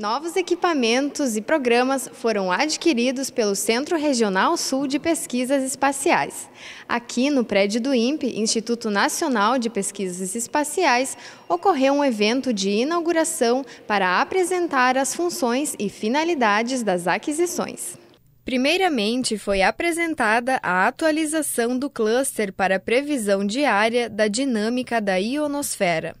Novos equipamentos e programas foram adquiridos pelo Centro Regional Sul de Pesquisas Espaciais. Aqui no prédio do INPE, Instituto Nacional de Pesquisas Espaciais, ocorreu um evento de inauguração para apresentar as funções e finalidades das aquisições. Primeiramente, foi apresentada a atualização do cluster para previsão diária da dinâmica da ionosfera.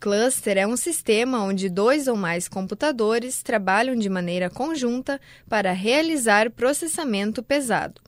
Cluster é um sistema onde dois ou mais computadores trabalham de maneira conjunta para realizar processamento pesado.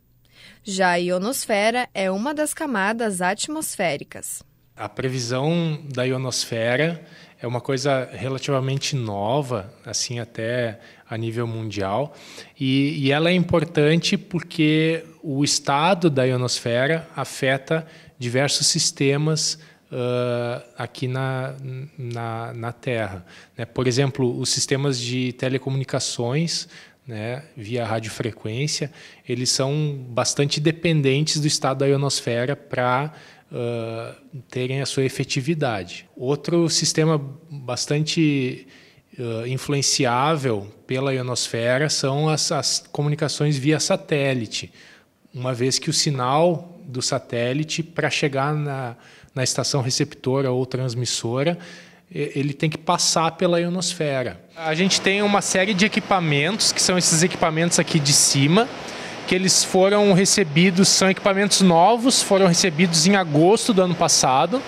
Já a ionosfera é uma das camadas atmosféricas. A previsão da ionosfera é uma coisa relativamente nova, assim até a nível mundial, e, e ela é importante porque o estado da ionosfera afeta diversos sistemas uh, aqui na, na, na Terra. Né? Por exemplo, os sistemas de telecomunicações né, via radiofrequência, eles são bastante dependentes do estado da ionosfera para uh, terem a sua efetividade. Outro sistema bastante uh, influenciável pela ionosfera são as, as comunicações via satélite, uma vez que o sinal do satélite para chegar na na estação receptora ou transmissora, ele tem que passar pela ionosfera. A gente tem uma série de equipamentos, que são esses equipamentos aqui de cima, que eles foram recebidos, são equipamentos novos, foram recebidos em agosto do ano passado,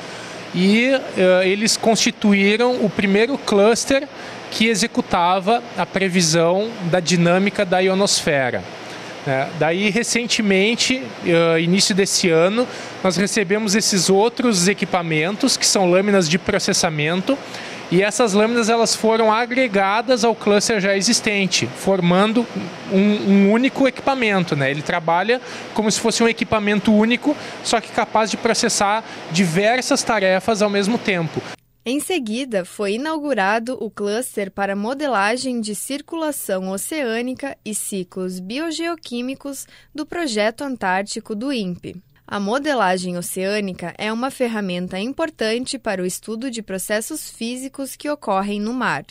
e uh, eles constituíram o primeiro cluster que executava a previsão da dinâmica da ionosfera. É, daí, recentemente, uh, início desse ano, nós recebemos esses outros equipamentos, que são lâminas de processamento, e essas lâminas elas foram agregadas ao cluster já existente, formando um, um, único equipamento. Né? Ele trabalha como se fosse um equipamento único, só que capaz de processar diversas tarefas ao mesmo tempo. Em seguida, foi inaugurado o cluster para modelagem de circulação oceânica e ciclos biogeoquímicos do projeto antártico do INPE. A modelagem oceânica é uma ferramenta importante para o estudo de processos físicos que ocorrem no mar.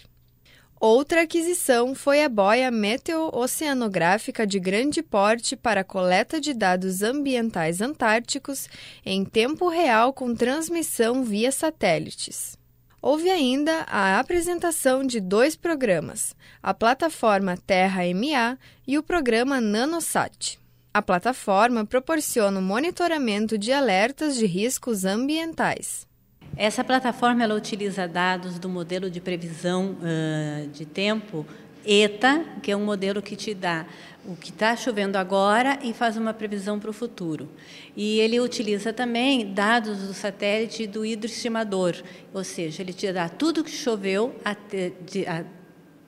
Outra aquisição foi a boia meteo-oceanográfica de grande porte para coleta de dados ambientais antárticos em tempo real com transmissão via satélites. Houve ainda a apresentação de dois programas, a plataforma Terra MA e o programa NanoSat. A plataforma proporciona o monitoramento de alertas de riscos ambientais. Essa plataforma ela utiliza dados do modelo de previsão uh, de tempo ETA, que é um modelo que te dá o que está chovendo agora e faz uma previsão para o futuro. E ele utiliza também dados do satélite do hidroestimador, ou seja, ele te dá tudo que choveu até, de, a,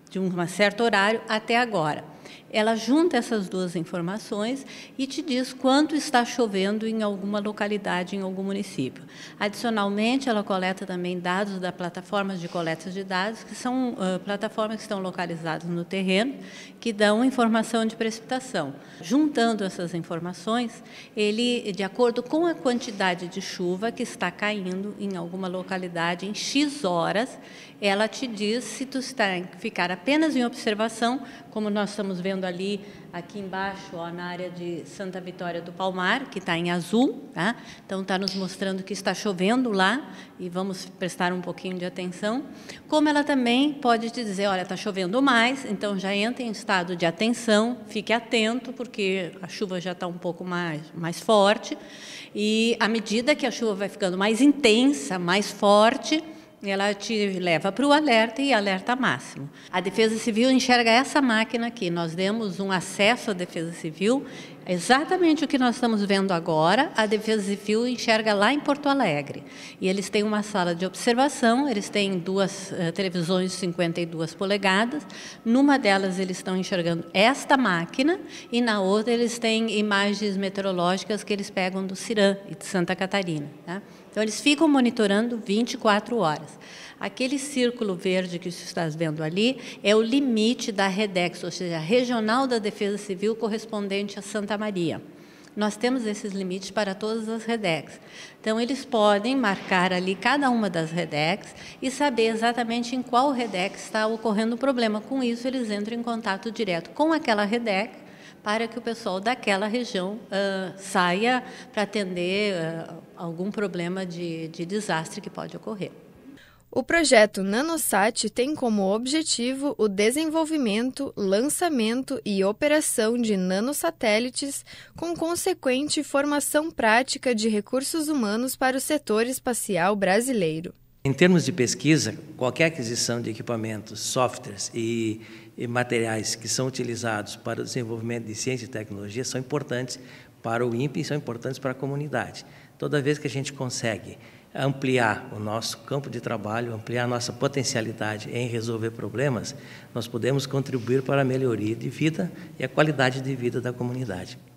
de um certo horário até agora. Ela junta essas duas informações e te diz quanto está chovendo em alguma localidade, em algum município. Adicionalmente, ela coleta também dados da plataforma de coleta de dados, que são uh, plataformas que estão localizadas no terreno, que dão informação de precipitação. Juntando essas informações, ele, de acordo com a quantidade de chuva que está caindo em alguma localidade em X horas, ela te diz se tu está, ficar apenas em observação, como nós estamos vendo vendo ali, aqui embaixo, ó, na área de Santa Vitória do Palmar, que está em azul. Tá? Então, está nos mostrando que está chovendo lá e vamos prestar um pouquinho de atenção. Como ela também pode te dizer, olha, está chovendo mais, então já entra em estado de atenção, fique atento, porque a chuva já está um pouco mais, mais forte. E à medida que a chuva vai ficando mais intensa, mais forte, ela te leva para o alerta e alerta máximo. A Defesa Civil enxerga essa máquina aqui. Nós demos um acesso à Defesa Civil exatamente o que nós estamos vendo agora, a Defesa Civil enxerga lá em Porto Alegre. E eles têm uma sala de observação, eles têm duas uh, televisões de 52 polegadas. Numa delas eles estão enxergando esta máquina e na outra eles têm imagens meteorológicas que eles pegam do Cirã e de Santa Catarina. Tá? Então eles ficam monitorando 24 horas. Aquele círculo verde que você está vendo ali é o limite da Redex, ou seja, a regional da Defesa Civil correspondente a Santa Santa Maria. Nós temos esses limites para todas as REDEX. Então, eles podem marcar ali cada uma das REDEX e saber exatamente em qual REDEX está ocorrendo o problema. Com isso, eles entram em contato direto com aquela REDEX para que o pessoal daquela região uh, saia para atender uh, algum problema de, de desastre que pode ocorrer. O projeto Nanosat tem como objetivo o desenvolvimento, lançamento e operação de nanosatélites, com consequente formação prática de recursos humanos para o setor espacial brasileiro. Em termos de pesquisa, qualquer aquisição de equipamentos, softwares e, e materiais que são utilizados para o desenvolvimento de ciência e tecnologia são importantes para o INPE e são importantes para a comunidade. Toda vez que a gente consegue ampliar o nosso campo de trabalho, ampliar nossa potencialidade em resolver problemas, nós podemos contribuir para a melhoria de vida e a qualidade de vida da comunidade.